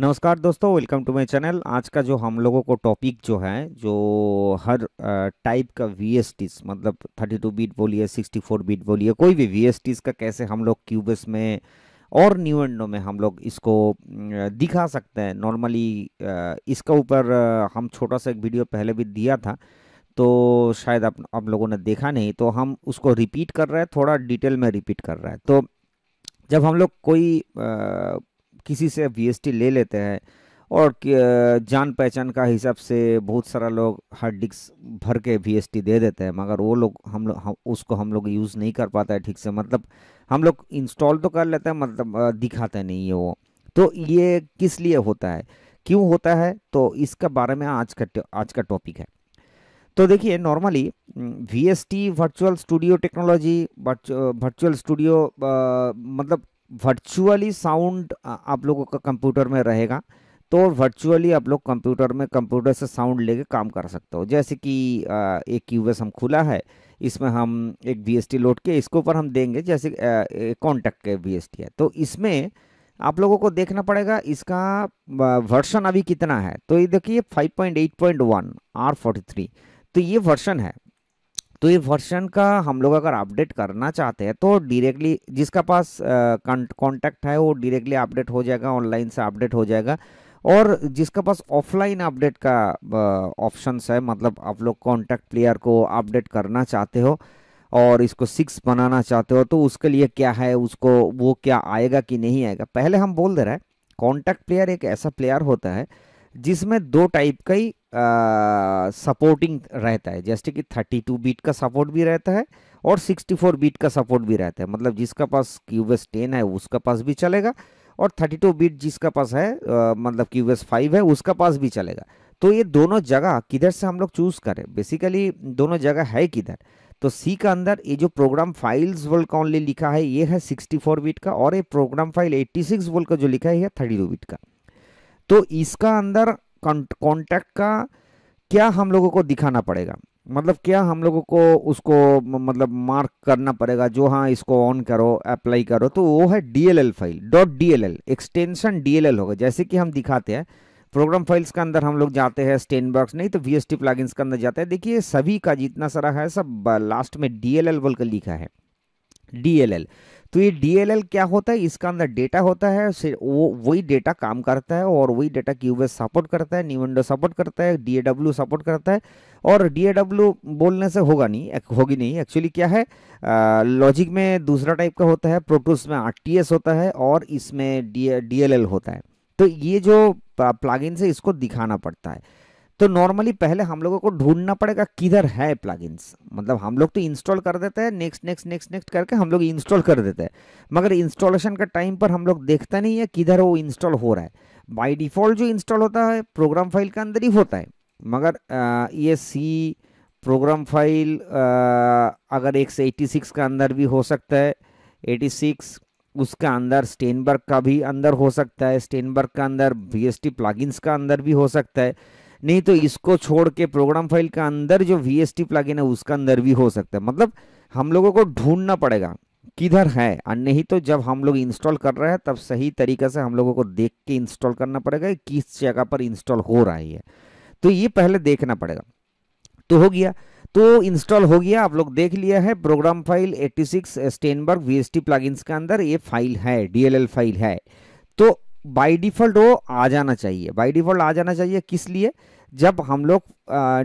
नमस्कार दोस्तों welcome to my channel आज का जो हम लोगों को टॉपिक जो है जो हर टाइप का वी मतलब 32 बीट बोलिए 64 बीट बोलिए कोई भी वी का कैसे हम लोग क्यूबस में और न्यू एंडो में हम लोग इसको दिखा सकते हैं नॉर्मली इसका ऊपर हम छोटा सा एक वीडियो पहले भी दिया था तो शायद आप आप लोगों ने देखा नहीं तो हम उसको रिपीट कर रहे हैं थोड़ा डिटेल में रिपीट कर रहे हैं तो जब हम लोग कोई आ, किसी से जीएसटी ले लेते हैं और जान पहचान का हिसाब से बहुत सारा लोग हार्ड डिस्क भर के जीएसटी दे देते हैं मगर वो लोग हम लोग उसको हम लोग यूज़ नहीं कर पाते हैं ठीक से मतलब हम लोग इंस्टॉल तो कर लेते हैं मतलब दिखाते नहीं है वो तो ये किस लिए होता है क्यों होता है तो इसका बारे में आज का आज का टॉपिक है तो देखिए normally V S T virtual studio technology virtual studio मतलब वर्चुअली साउंड आप लोगों का कंप्यूटर में रहेगा तो वर्चुअली आप लोग कंप्यूटर में कंप्यूटर से साउंड लेके काम कर सकते हो जैसे कि एक क्यू हम खुला है इसमें हम एक वी लोड के इसके ऊपर हम देंगे जैसे कॉन्टैक्ट के वी है तो इसमें आप लोगों को देखना पड़ेगा इसका वर्सन अभी कितना है तो ये देखिए five point point eight one R forty three तो ये वर्सन है तो ये वर्जन का हम लोग अगर अपडेट करना चाहते हैं तो डायरेक्टली जिसका पास कॉन्टैक्ट है वो डायरेक्टली अपडेट हो जाएगा ऑनलाइन से अपडेट हो जाएगा और जिसका पास ऑफलाइन अपडेट का ऑप्शंस है मतलब आप लोग कॉन्टैक्ट प्लेयर को अपडेट करना चाहते हो और इसको सिक्स बनाना चाहते हो तो उसके लिए क्या है उसको वो क्या आएगा कि नहीं आएगा पहले हम बोल दे रहे हैं कॉन्टैक्ट प्लेयर एक ऐसा प्लेयर होता है जिसमें दो टाइप का ही सपोर्टिंग रहता है जैसे कि 32 बीट का सपोर्ट भी रहता है और 64 बीट का सपोर्ट भी रहता है मतलब जिसका पास क्यूबेस 10 है उसका पास भी चलेगा और 32 बीट जिसका पास है आ, मतलब क्यूबेस 5 है उसका पास भी चलेगा तो ये दोनों जगह किधर से हम लोग चूज़ करें बेसिकली दोनों जगह है किधर तो सी का अंदर ये जो प्रोग्राम फाइल्स वोल्ट का ओनली लिखा है ये है 64 बीट का और ये प्रोग्राम फाइल 86 सिक्स का जो लिखा है ये 32 बीट का तो इसका अंदर कॉन्टैक्ट का क्या हम लोगों को दिखाना पड़ेगा मतलब क्या हम लोगों को उसको मतलब मार्क करना पड़ेगा जो हाँ इसको ऑन करो अप्लाई करो तो वो है DLL file dot DLL extension DLL होगा जैसे कि हम दिखाते हैं प्रोग्राम फाइल्स के अंदर हम लोग जाते हैं स्टेन बॉक्स नहीं तो वी एस टी के अंदर जाते हैं देखिए सभी का जितना सारा है सब लास्ट में डी एल एल लिखा है डी एल एल तो ये डीएलएल क्या होता है इसका अंदर डेटा होता है वो वही डेटा काम करता है और वही डेटा क्यूबेस सपोर्ट करता है न्यूविंडो सपोर्ट करता है डीएडब्ल्यू सपोर्ट करता है और डीएडब्ल्यू बोलने से होगा नहीं होगी नहीं एक्चुअली क्या है लॉजिक में दूसरा टाइप का होता है प्रोटोस में आर होता है और इसमें डी होता है तो ये जो प्लागिन से इसको दिखाना पड़ता है तो नॉर्मली पहले हम लोगों को ढूंढना पड़ेगा किधर है प्लगइन्स मतलब हम लोग तो इंस्टॉल कर देते हैं नेक्स्ट नेक्स्ट नेक्स्ट नेक्स्ट करके हम लोग इंस्टॉल कर देते हैं मगर इंस्टॉलेशन का टाइम पर हम लोग देखते नहीं है किधर वो इंस्टॉल हो रहा है बाय डिफ़ॉल्ट जो इंस्टॉल होता है प्रोग्राम फाइल के अंदर ही होता है मगर आ, ये सी प्रोग्राम फाइल अगर एक से एट्टी सिक्स का अंदर भी हो सकता है एटी सिक्स उसका अंदर स्टेनबर्ग का भी अंदर हो सकता है स्टेनबर्ग का अंदर वी एस टी का अंदर भी हो सकता है नहीं तो इसको छोड़ के प्रोग्राम फाइल का अंदर जो वी एस टी प्लागिन है उसका अंदर भी हो सकता है मतलब हम लोगों को ढूंढना पड़ेगा किधर है और नहीं तो जब हम लोग इंस्टॉल कर रहे हैं तब सही तरीके से हम लोगों को देख के इंस्टॉल करना पड़ेगा किस जगह पर इंस्टॉल हो रहा है तो ये पहले देखना पड़ेगा तो हो गया तो इंस्टॉल हो गया आप लोग देख लिया है program file 86 six Steinberg V S के अंदर ये फाइल है डीएलएल फाइल है तो बाय डिफ़ॉल्ट वो आ जाना चाहिए बाय डिफ़ॉल्ट आ जाना चाहिए किस लिए जब हम लोग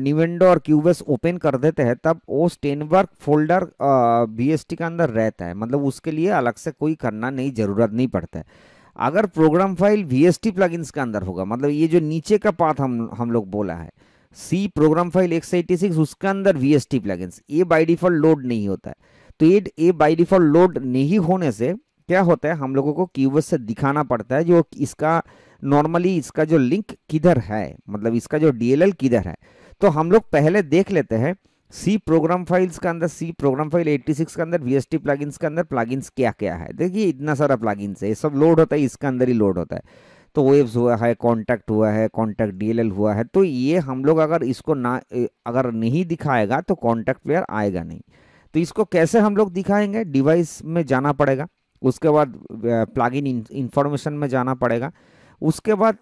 निवेंडो और क्यूबेस ओपन कर देते हैं तब वो Steinberg folder V S T के अंदर रहता है मतलब उसके लिए अलग से कोई करना नहीं ज़रूरत नहीं पड़ता है अगर program file V S T plugins के अंदर होगा मतलब ये जो नीचे का पाथ हम हम लोग बोला है C program file X eighty six उसके अंदर वी एस टी प्लगइन्स ये बाई डिफ़ॉल्ट लोड नहीं होता है तो ये ये बाई डिफ़ॉल्ट लोड नहीं होने से क्या होता है हम लोगों को कीवर्ड से दिखाना पड़ता है जो इसका नॉर्मली इसका जो लिंक किधर है मतलब इसका जो डीएलएल किधर है तो हम लोग पहले देख लेते हैं सी प्रोग्राम फाइल्स के अंदर सी प्रोग्राम फाइल 86 के अंदर वीएसटी प्लगइन्स के अंदर प्लगइन्स क्या क्या है देखिए इतना सारा प्लगइन्स है ये सब लोड होता है इसके अंदर ही लोड होता है तो वेब्स हुआ है कॉन्टैक्ट हुआ है कॉन्टैक्ट एल हुआ है तो ये हम लोग अगर इसको ना अगर नहीं दिखाएगा तो कॉन्टैक्ट प्लेयर आएगा नहीं तो इसको कैसे हम लोग दिखाएंगे डिवाइस में जाना पड़ेगा उसके बाद प्लाग इन इंफॉर्मेशन में जाना पड़ेगा उसके बाद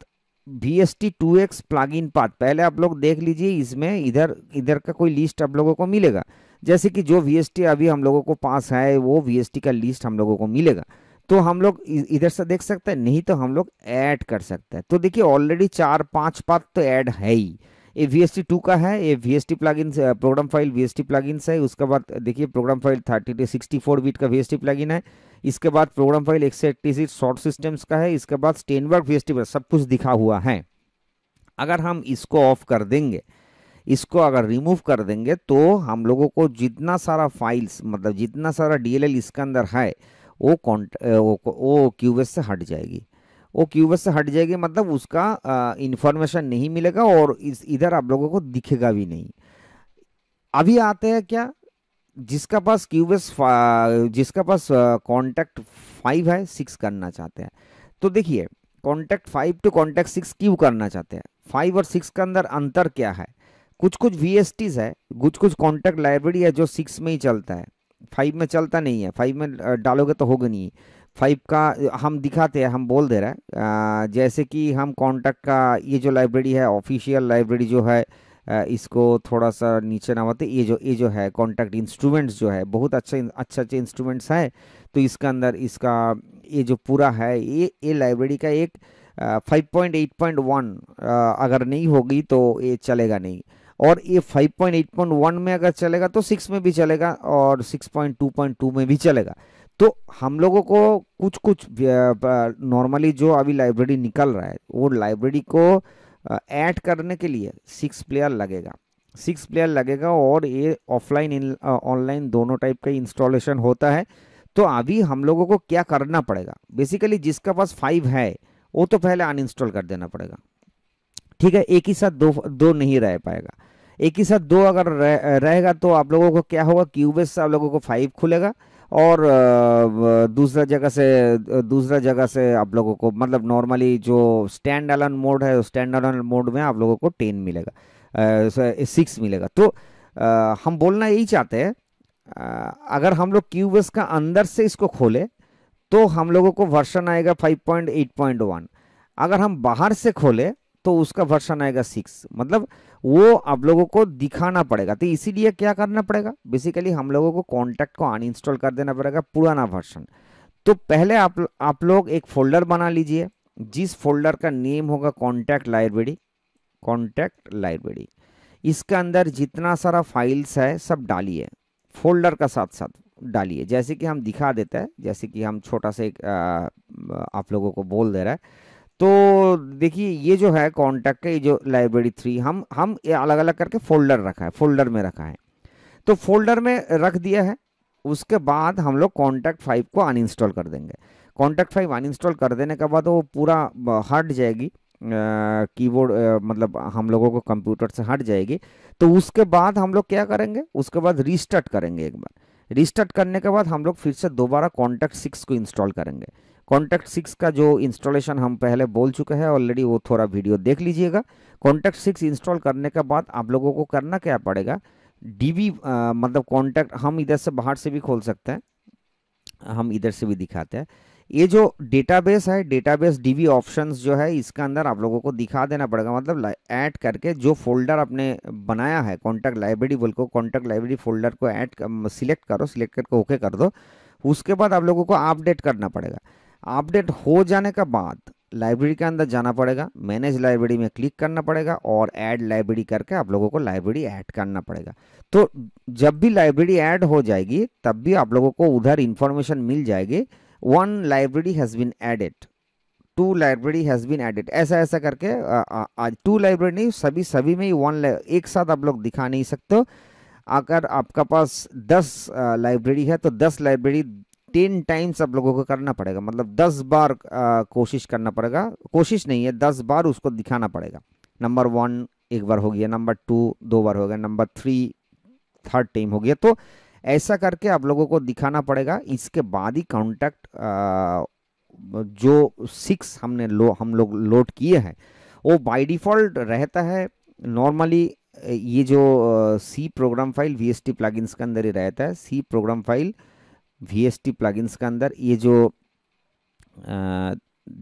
V S T two X plugin path पहले आप लोग देख लीजिए इसमें इधर इधर का कोई लिस्ट आप लोगों को मिलेगा जैसे कि जो वी एस टी अभी हम लोगों को पास है वो वी एस टी का लिस्ट हम लोगों को मिलेगा तो हम लोग इधर से देख सकते हैं नहीं तो हम लोग ऐड कर सकते हैं तो देखिए ऑलरेडी चार पांच पात तो ऐड है ही ये वी एस टू का है ये V S T plugins program file V S T plugins है उसके बाद देखिए program file thirty sixty four bit का वी एस टी प्लागिन है इसके बाद प्रोग्राम फाइल एक सौ अट्ठाईस शॉर्ट सिस्टम्स का है इसके बाद स्टेनवर्क वी एस टी सब कुछ दिखा हुआ है अगर हम इसको ऑफ कर देंगे इसको अगर रिमूव कर देंगे तो हम लोगों को जितना सारा फाइल्स मतलब जितना सारा एल इसके अंदर है वो कॉन्ट वो, वो क्यूबेस से हट जाएगी वो क्यूबस से हट जाएगी मतलब उसका इंफॉर्मेशन नहीं मिलेगा और इस इधर आप लोगों को दिखेगा भी नहीं अभी आते हैं क्या जिसका पास क्यूबस जिसका पास कॉन्टैक्ट फाइव है सिक्स करना चाहते हैं तो देखिए Kontakt five two Kontakt six क्यों करना चाहते हैं फाइव और सिक्स के अंदर अंतर क्या है कुछ कुछ वी है कुछ कुछ कॉन्टैक्ट लाइब्रेरी है जो सिक्स में ही चलता है फाइव में चलता नहीं है फाइव में डालोगे तो होगा नहीं फाइव का हम दिखाते हैं हम बोल दे रहे हैं जैसे कि हम कॉन्टैक्ट का ये जो लाइब्रेरी है ऑफिशियल लाइब्रेरी जो है इसको थोड़ा सा नीचे बताते ये जो ये जो है कॉन्टैक्ट इंस्ट्रूमेंट्स जो है बहुत अच्छे अच्छे अच्छे इंस्ट्रूमेंट्स हैं तो इसके अंदर इसका ये जो पूरा है ये ये लाइब्रेरी का एक फाइव अगर नहीं होगी तो ये चलेगा नहीं और ये 5.8.1 में अगर चलेगा तो 6 में भी चलेगा और 6.2.2 में भी चलेगा तो हम लोगों को कुछ कुछ नॉर्मली जो अभी लाइब्रेरी निकल रहा है वो लाइब्रेरी को ऐड करने के लिए सिक्स प्लेयर लगेगा सिक्स प्लेयर लगेगा और ये ऑफलाइन ऑनलाइन दोनों टाइप का इंस्टॉलेशन होता है तो अभी हम लोगों को क्या करना पड़ेगा बेसिकली जिसका पास फाइव है वो तो पहले अनइंस्टॉल कर देना पड़ेगा ठीक है एक ही साथ दो दो नहीं रह पाएगा एक ही साथ दो अगर रहेगा रहेगा तो आप लोगों को क्या होगा क्यूबेस से आप लोगों को फाइव खुलेगा और दूसरा जगह से दूसरा जगह से आप लोगों को मतलब नॉर्मली जो स्टैंड अलन मोड है स्टैंड अलन मोड में आप लोगों को टेन मिलेगा सिक्स मिलेगा तो आ, हम बोलना यही चाहते हैं अगर हम लोग क्यूबस का अंदर से इसको खोले तो हम लोगों को वर्षन आएगा 5.8.1 अगर हम बाहर से खोले तो उसका वर्षन आएगा सिक्स मतलब वो आप लोगों को दिखाना पड़ेगा तो इसीलिए क्या करना पड़ेगा बेसिकली हम लोगों को कॉन्टैक्ट को अनइंस्टॉल कर देना पड़ेगा पुराना वर्षन तो पहले आप आप लोग एक फोल्डर बना लीजिए जिस फोल्डर का नेम होगा कॉन्टैक्ट लाइब्रेरी कॉन्टैक्ट लाइब्रेरी इसके अंदर जितना सारा फाइल्स है सब डालिए फोल्डर का साथ साथ डालिए जैसे कि हम दिखा देते हैं जैसे कि हम छोटा सा एक आप लोगों को बोल दे रहा है तो देखिए ये जो है कॉन्टैक्ट का ये जो लाइब्रेरी थ्री हम हम अलग अलग करके फोल्डर रखा है फोल्डर में रखा है तो फोल्डर में रख दिया है उसके बाद हम लोग कॉन्टैक्ट फाइव को अनइंस्टॉल कर देंगे कॉन्टैक्ट फाइव अनइंस्टॉल कर देने के बाद वो पूरा हट जाएगी कीबोर्ड मतलब हम लोगों को कंप्यूटर से हट जाएगी तो उसके बाद हम लोग क्या करेंगे उसके बाद रिस्टार्ट करेंगे एक बार रिस्टार्ट करने के बाद हम लोग फिर से दोबारा कॉन्टैक्ट सिक्स को इंस्टॉल करेंगे कॉन्टैक्ट सिक्स का जो इंस्टॉलेशन हम पहले बोल चुके हैं ऑलरेडी वो थोड़ा वीडियो देख लीजिएगा कॉन्टैक्ट सिक्स इंस्टॉल करने के बाद आप लोगों को करना क्या पड़ेगा डीबी मतलब कॉन्टैक्ट हम इधर से बाहर से भी खोल सकते हैं हम इधर से भी दिखाते हैं ये जो डेटाबेस है डेटाबेस डीबी ऑप्शंस जो है इसका अंदर आप लोगों को दिखा देना पड़ेगा मतलब ऐड करके जो फोल्डर आपने बनाया है कॉन्टैक्ट लाइब्रेरी बोल को कॉन्टैक्ट लाइब्रेरी फोल्डर को ऐड सिलेक्ट करो सिलेक्ट करके ओके कर दो उसके बाद आप लोगों को अपडेट करना पड़ेगा अपडेट हो जाने के बाद लाइब्रेरी के अंदर जाना पड़ेगा मैनेज लाइब्रेरी में क्लिक करना पड़ेगा और ऐड लाइब्रेरी करके आप लोगों को लाइब्रेरी ऐड करना पड़ेगा तो जब भी लाइब्रेरी ऐड हो जाएगी तब भी आप लोगों को उधर इंफॉर्मेशन मिल जाएगी one library has been added two library has been added ऐसा ऐसा करके आज टू लाइब्रेरी नहीं सभी सभी में ही वन एक साथ आप लोग दिखा नहीं सकते अगर आपका पास दस लाइब्रेरी है तो दस लाइब्रेरी टेन टाइम्स आप लोगों को करना पड़ेगा मतलब दस बार कोशिश करना पड़ेगा कोशिश नहीं है दस बार उसको दिखाना पड़ेगा नंबर वन एक बार हो गया नंबर टू दो बार हो गया नंबर थ्री थर्ड टाइम हो गया तो ऐसा करके आप लोगों को दिखाना पड़ेगा इसके बाद ही कॉन्टैक्ट जो सिक्स हमने लो हम लोग लोड किए हैं वो बाय डिफ़ॉल्ट रहता है नॉर्मली ये जो C program file V S T plugins के अंदर ही रहता है C program file V S T plugins के अंदर ये जो आ,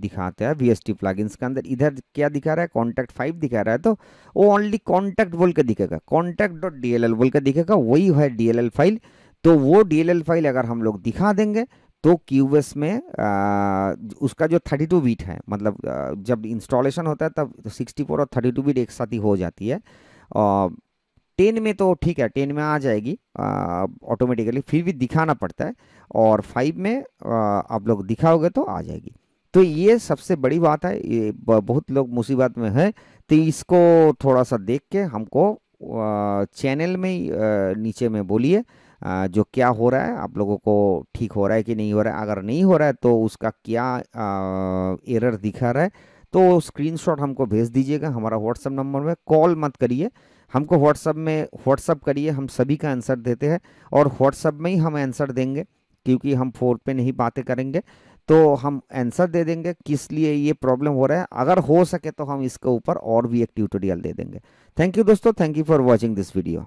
दिखाते हैं वी एस टी प्लगइन्स के अंदर इधर क्या दिखा रहा है कॉन्टैक्ट फाइव दिखा रहा है तो वो ओनली कॉन्टैक्ट बोल के दिखेगा Kontakt dot D L L बोल के दिखेगा वही है डी एल एल फाइल तो वो डी एल एल फाइल अगर हम लोग दिखा देंगे तो क्यू में आ, उसका जो 32 बीट है मतलब जब इंस्टॉलेशन होता है तब 64 और 32 बीट एक साथ ही हो जाती है और टेन में तो ठीक है टेन में आ जाएगी ऑटोमेटिकली फिर भी दिखाना पड़ता है और फाइव में आप लोग दिखाओगे तो आ जाएगी तो ये सबसे बड़ी बात है ये बहुत लोग मुसीबत में है तो इसको थोड़ा सा देख के हमको चैनल में ही नीचे में बोलिए जो क्या हो रहा है आप लोगों को ठीक हो रहा है कि नहीं हो रहा है अगर नहीं हो रहा है तो उसका क्या एरर दिखा रहा है तो स्क्रीनशॉट हमको भेज दीजिएगा हमारा व्हाट्सएप नंबर में कॉल मत करिए हमको व्हाट्सअप में व्हाट्सअप करिए हम सभी का आंसर देते हैं और व्हाट्सअप में ही हम आंसर देंगे क्योंकि हम फोन पे नहीं बातें करेंगे तो हम आंसर दे देंगे किस लिए ये प्रॉब्लम हो रहा है अगर हो सके तो हम इसके ऊपर और भी एक ट्यूटोरियल दे देंगे थैंक यू दोस्तों thank you for watching this video